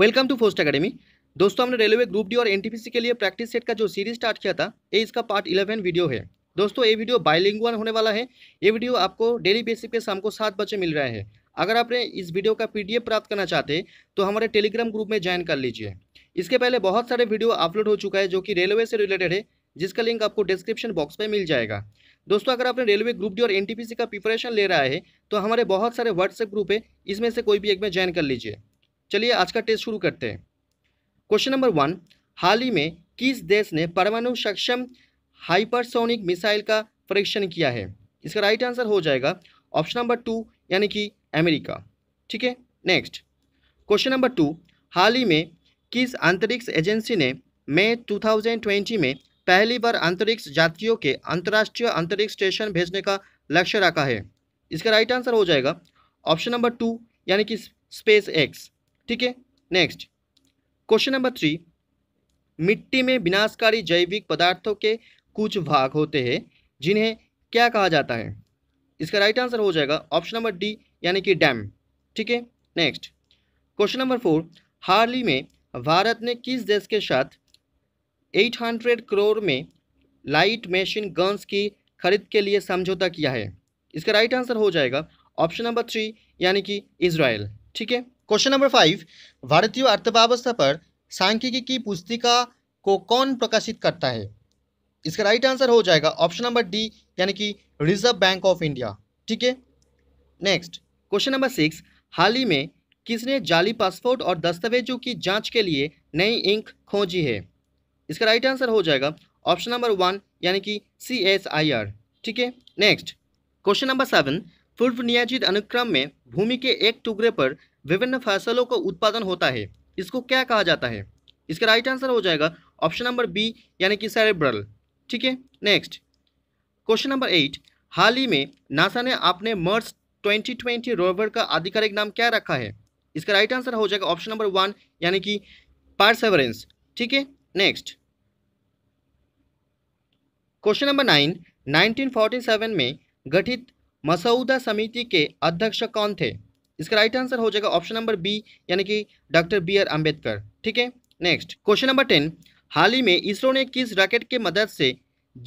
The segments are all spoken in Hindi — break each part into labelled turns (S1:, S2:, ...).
S1: वेलकम टू फोस्ट अकेडमी दोस्तों हमने रेलवे ग्रुप डी और एनटीपीसी के लिए प्रैक्टिस सेट का जो सीरीज स्टार्ट किया था ये इसका पार्ट इलेवन वीडियो है दोस्तों ये वीडियो बाइलिंगुअल होने वाला है ये वीडियो आपको डेली बेसिस पे शाम को सात बजे मिल रहा है अगर आपने इस वीडियो का पी प्राप्त करना चाहते तो हमारे टेलीग्राम ग्रुप में ज्वाइन कर लीजिए इसके पहले बहुत सारे वीडियो अपलोड हो चुका है जो कि रेलवे से रिलेटेड है जिसका लिंक आपको डिस्क्रिप्शन बॉक्स में मिल जाएगा दोस्तों अगर आपने रेलवे ग्रुप डी और एनटीपीसी का प्रिपरेशन ले रहा है तो हमारे बहुत सारे व्हाट्सएप ग्रुप है इसमें से कोई भी एक में ज्वाइन कर लीजिए चलिए आज का टेस्ट शुरू करते हैं क्वेश्चन नंबर वन हाल ही में किस देश ने परमाणु सक्षम हाइपरसोनिक मिसाइल का परीक्षण किया है इसका राइट आंसर हो जाएगा ऑप्शन नंबर टू यानी कि अमेरिका ठीक है नेक्स्ट क्वेश्चन नंबर टू हाल ही में किस अंतरिक्ष एजेंसी ने मई 2020 में पहली बार अंतरिक्ष यात्रियों के अंतर्राष्ट्रीय अंतरिक्ष स्टेशन भेजने का लक्ष्य रखा है इसका राइट आंसर हो जाएगा ऑप्शन नंबर टू यानी कि स्पेस एक्स ठीक है नेक्स्ट क्वेश्चन नंबर थ्री मिट्टी में विनाशकारी जैविक पदार्थों के कुछ भाग होते हैं जिन्हें क्या कहा जाता है इसका राइट आंसर हो जाएगा ऑप्शन नंबर डी यानी कि डैम ठीक है नेक्स्ट क्वेश्चन नंबर फोर हाल ही में भारत ने किस देश के साथ 800 करोड़ में लाइट मशीन गन्स की खरीद के लिए समझौता किया है इसका राइट आंसर हो जाएगा ऑप्शन नंबर थ्री यानी कि इसराइल ठीक है क्वेश्चन नंबर फाइव भारतीय अर्थव्यवस्था पर सांख्यिकी की पुस्तिका को कौन प्रकाशित करता है इसका राइट आंसर हो जाएगा ऑप्शन नंबर डी यानी कि रिजर्व बैंक ऑफ इंडिया ठीक है नेक्स्ट क्वेश्चन नंबर सिक्स हाल ही में किसने जाली पासपोर्ट और दस्तावेजों की जांच के लिए नई इंक खोजी है इसका राइट आंसर हो जाएगा ऑप्शन नंबर वन यानी कि सी एस आई आर ठीक है नेक्स्ट क्वेश्चन नंबर सेवन पूर्व नियोजित अनुक्रम में भूमि के एक टुकड़े पर विभिन्न फसलों का उत्पादन होता है इसको क्या कहा जाता है इसका राइट आंसर हो जाएगा ऑप्शन नंबर बी यानी कि सेरेब्रल ठीक है नेक्स्ट क्वेश्चन नंबर एट हाल ही में नासा ने अपने मर्स 2020 रोवर का आधिकारिक नाम क्या रखा है इसका राइट आंसर हो जाएगा ऑप्शन नंबर वन यानी कि पार्सेवरेंस ठीक है नेक्स्ट क्वेश्चन नंबर नाइन 1947 में गठित मसौदा समिति के अध्यक्ष कौन थे इसका राइट आंसर हो जाएगा ऑप्शन नंबर बी यानी कि डॉक्टर बी आर अम्बेडकर ठीक है नेक्स्ट क्वेश्चन नंबर टेन हाल ही में इसरो ने किस रॉकेट की मदद से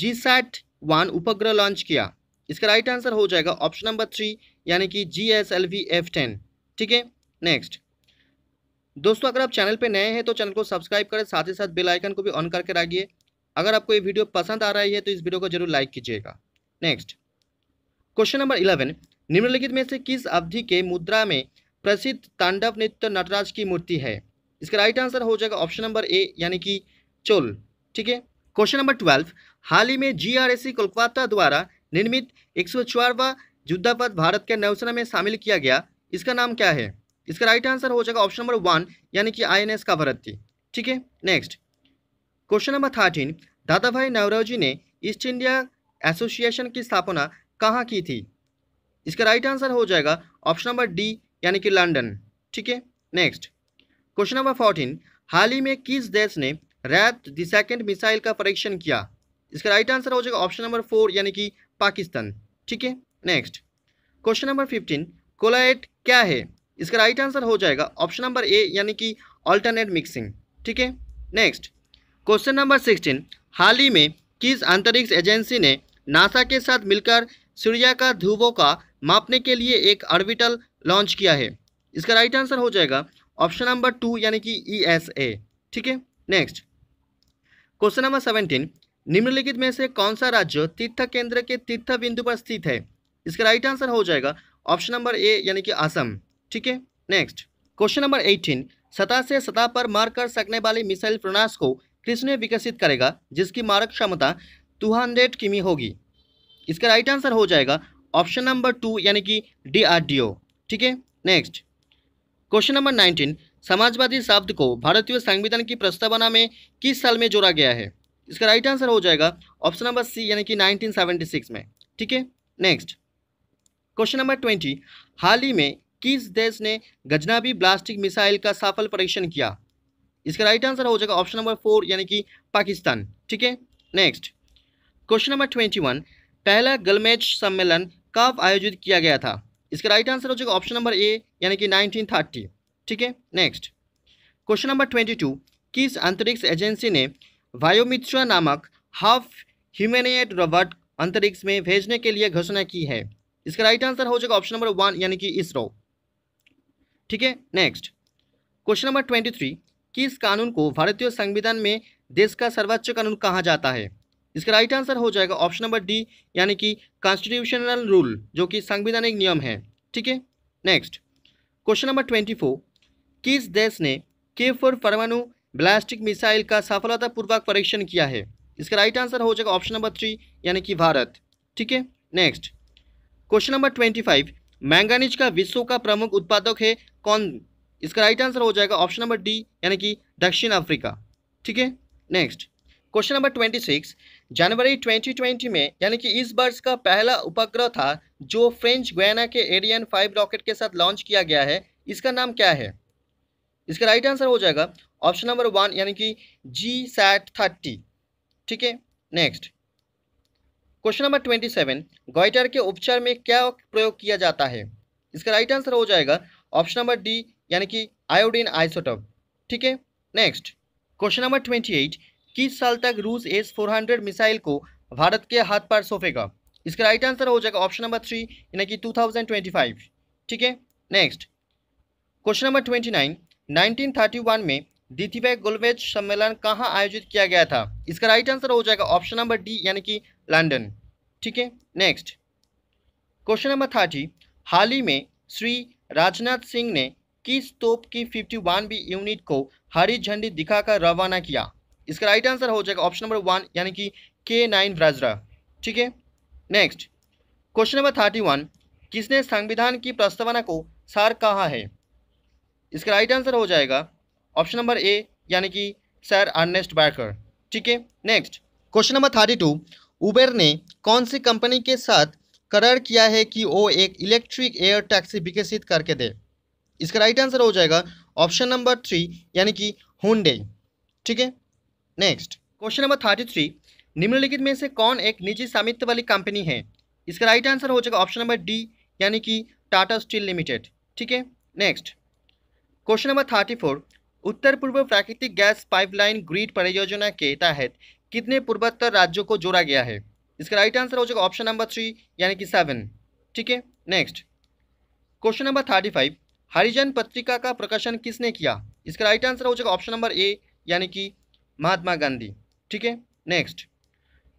S1: जी सैट वन उपग्रह लॉन्च किया इसका राइट आंसर हो जाएगा ऑप्शन नंबर थ्री यानी कि G S L V F ten ठीक है नेक्स्ट दोस्तों अगर आप चैनल पर नए हैं तो चैनल को सब्सक्राइब करें साथ ही साथ बेल आइकन को भी ऑन करके रखिए अगर आपको ये वीडियो पसंद आ रही है तो इस वीडियो को जरूर लाइक कीजिएगा नेक्स्ट क्वेश्चन नंबर इलेवन निम्नलिखित में से किस अवधि के मुद्रा में प्रसिद्ध तांडव नृत्य नटराज की मूर्ति है इसका राइट आंसर हो जाएगा ऑप्शन नंबर ए यानी कि चोल ठीक है क्वेश्चन नंबर ट्वेल्व हाल ही में जीआरएससी कोलकाता द्वारा निर्मित एक सौ युद्धापद भारत के नौसेना में शामिल किया गया इसका नाम क्या है इसका राइट आंसर हो जाएगा ऑप्शन नंबर वन यानी कि आई एन एस का भारत ठीक है नेक्स्ट क्वेश्चन नंबर थर्टीन दादा भाई नवरोजी ने ईस्ट इंडिया एसोसिएशन की स्थापना कहाँ की थी इसका राइट आंसर हो जाएगा ऑप्शन नंबर डी यानी कि लंडन ठीक है नेक्स्ट क्वेश्चन नंबर फोर्टीन हाल ही में किस देश ने रैत द सेकेंड मिसाइल का परीक्षण किया इसका राइट आंसर हो जाएगा ऑप्शन नंबर फोर यानी कि पाकिस्तान ठीक है नेक्स्ट क्वेश्चन नंबर फिफ्टीन कोलाइट क्या है इसका राइट आंसर हो जाएगा ऑप्शन नंबर ए यानी कि अल्टरनेट मिक्सिंग ठीक है नेक्स्ट क्वेश्चन नंबर सिक्सटीन हाल ही में किस अंतरिक्ष एजेंसी ने नासा के साथ मिलकर सूर्य का ध्रुवों का मापने के लिए एक ऑर्बिटल लॉन्च किया है इसका राइट आंसर हो जाएगा ऑप्शन नंबर टू यानी कि ई एस ए ठीक है नेक्स्ट क्वेश्चन नंबर सेवेंटीन निम्नलिखित में से कौन सा राज्य तीर्थ केंद्र के तीर्थ बिंदु पर स्थित है इसका राइट आंसर हो जाएगा ऑप्शन नंबर ए यानी कि असम ठीक है नेक्स्ट क्वेश्चन नंबर एटीन सतह से सतह पर मार कर सकने वाली मिसाइल प्रणास को किसने विकसित करेगा जिसकी मारक क्षमता टू हंड्रेड किमी होगी इसका राइट आंसर हो जाएगा ऑप्शन नंबर टू यानी कि डीआरडीओ ठीक है नेक्स्ट क्वेश्चन नंबर नाइनटीन समाजवादी शब्द को भारतीय संविधान की प्रस्तावना में किस साल में जोड़ा गया है इसका राइट आंसर हो जाएगा ऑप्शन नंबर सी यानी कि 1976 में ठीक है नेक्स्ट क्वेश्चन नंबर ट्वेंटी हाल ही में किस देश ने गजनाबी ब्लास्टिक मिसाइल का सफल परीक्षण किया इसका राइट आंसर हो जाएगा ऑप्शन नंबर फोर यानी कि पाकिस्तान ठीक है next question number twenty one पहला गलमेज सम्मेलन कब आयोजित किया गया था इसका राइट आंसर हो जाएगा ऑप्शन नंबर ए यानी कि 1930 ठीक है नेक्स्ट क्वेश्चन नंबर 22 किस अंतरिक्ष एजेंसी ने वायोमित्रा नामक हाफ ह्यूमेनियड रॉबर्ट अंतरिक्ष में भेजने के लिए घोषणा की है इसका राइट आंसर हो जाएगा ऑप्शन नंबर वन यानी कि इसरो ठीक है next question number twenty three किस कानून को भारतीय संविधान में देश का सर्वोच्च कानून कहा जाता है इसका राइट आंसर हो जाएगा ऑप्शन नंबर डी यानी कि कॉन्स्टिट्यूशनल रूल जो कि संविधानिक नियम है ठीक है next question number twenty four किस देश ने के फोर परमाणु ब्लास्टिक मिसाइल का सफलतापूर्वक परीक्षण किया है इसका राइट आंसर हो जाएगा ऑप्शन नंबर थ्री यानी कि भारत ठीक है next question number twenty five manganese का विश्व का प्रमुख उत्पादक है कौन इसका राइट आंसर हो जाएगा ऑप्शन नंबर डी यानी कि दक्षिण अफ्रीका ठीक है next question number twenty six जनवरी 2020 में यानी कि इस वर्ष का पहला उपग्रह था जो फ्रेंच गुयाना के एरियन फाइव रॉकेट के साथ लॉन्च किया गया है इसका नाम क्या है इसका राइट आंसर हो जाएगा ऑप्शन नंबर वन यानी कि जी सैट थर्टी ठीक है next question number twenty seven goitre के उपचार में क्या प्रयोग किया जाता है इसका राइट आंसर हो जाएगा ऑप्शन नंबर डी यानी कि आयोडीन आइसोटॉप ठीक है next question number twenty eight किस साल तक रूस एस फोर हंड्रेड मिसाइल को भारत के हाथ पर सौंपेगा इसका राइट आंसर हो जाएगा ऑप्शन नंबर थ्री यानी कि फाइव ठीक है next question number twenty nine nineteen में दीतिभाई गोलवेज सम्मेलन कहाँ आयोजित किया गया था इसका राइट आंसर हो जाएगा ऑप्शन नंबर डी यानी कि लंडन ठीक है नेक्स्ट क्वेश्चन नंबर थर्टी हाल ही में श्री राजनाथ सिंह ने किस तोप की वन बी यूनिट को हरी झंडी दिखाकर रवाना किया इसका राइट आंसर हो जाएगा ऑप्शन नंबर वन यानी कि के नाइन व्रजरा ठीक है next question number thirty one किसने संविधान की प्रस्तावना को सार कहा है इसका राइट आंसर हो जाएगा ऑप्शन नंबर ए यानी कि सर अर्नेस्ट बैकर ठीक है next question number thirty two Uber ने कौन सी कंपनी के साथ करार किया है कि वो एक इलेक्ट्रिक एयर टैक्सी विकसित करके दे इसका राइट आंसर हो जाएगा ऑप्शन नंबर थ्री यानी कि हुडे ठीक है next question number thirty three निम्नलिखित में से कौन एक निजी स्वामित्व वाली कंपनी है इसका राइट आंसर हो जाएगा ऑप्शन नंबर डी यानी कि टाटा स्टील लिमिटेड ठीक है next question number thirty four उत्तर पूर्व प्राकृतिक गैस पाइपलाइन ग्रिड परियोजना के तहत कितने पूर्वोत्तर राज्यों को जोड़ा गया है इसका राइट आंसर हो जाएगा ऑप्शन नंबर थ्री यानी कि सेवन ठीक है next question number thirty five Harijan पत्रिका का प्रकाशन किसने किया इसका राइट आंसर हो जाएगा ऑप्शन नंबर ए यानी कि महात्मा गांधी ठीक है next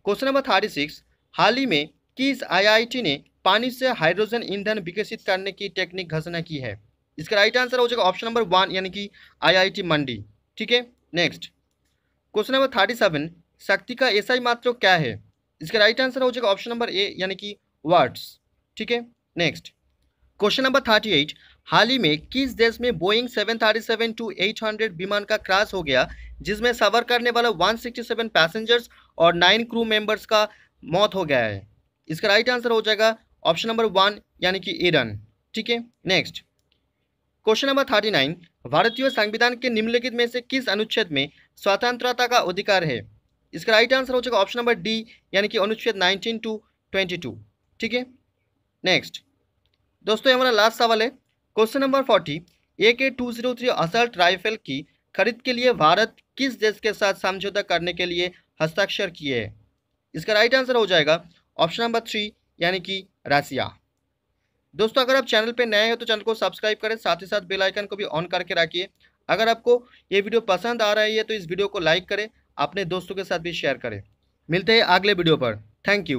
S1: question number thirty six हाल ही में किस आईआईटी ने पानी से हाइड्रोजन ईंधन विकसित करने की टेक्निक घोषणा की है इसका राइट आंसर हो जाएगा ऑप्शन नंबर वन यानी कि आईआईटी मंडी ठीक है next question number thirty seven Shakti का एसआई मात्र क्या है इसका राइट आंसर हो जाएगा ऑप्शन नंबर ए यानी कि वर्ड्स ठीक है next question number thirty eight हाल ही में किस देश में बोइंग 737 टू 800 विमान का क्रैश हो गया जिसमें सवर करने वाला 167 पैसेंजर्स और 9 क्रू मेंबर्स का मौत हो गया है इसका राइट आंसर हो जाएगा ऑप्शन नंबर वन यानी कि ईरान ठीक है next question number thirty nine भारतीय संविधान के निम्नलिखित में से किस अनुच्छेद में स्वतंत्रता का अधिकार है इसका राइट आंसर हो जाएगा ऑप्शन नंबर डी यानी कि अनुच्छेद नाइनटीन टू ट्वेंटी टू ठीक है नेक्स्ट दोस्तों हमारा लास्ट सवाल है question number forty A K two zero three assault rifle की खरीद के लिए भारत किस देश के साथ समझौता करने के लिए हस्ताक्षर किए है इसका राइट आंसर हो जाएगा ऑप्शन नंबर थ्री यानी कि रसिया दोस्तों अगर आप चैनल पर नए हो तो चैनल को सब्सक्राइब करें साथ ही साथ बेल आइकन को भी ऑन करके रखिए अगर आपको ये वीडियो पसंद आ रही है तो इस वीडियो को लाइक करें अपने दोस्तों के साथ भी शेयर करें मिलते हैं अगले वीडियो पर थैंक यू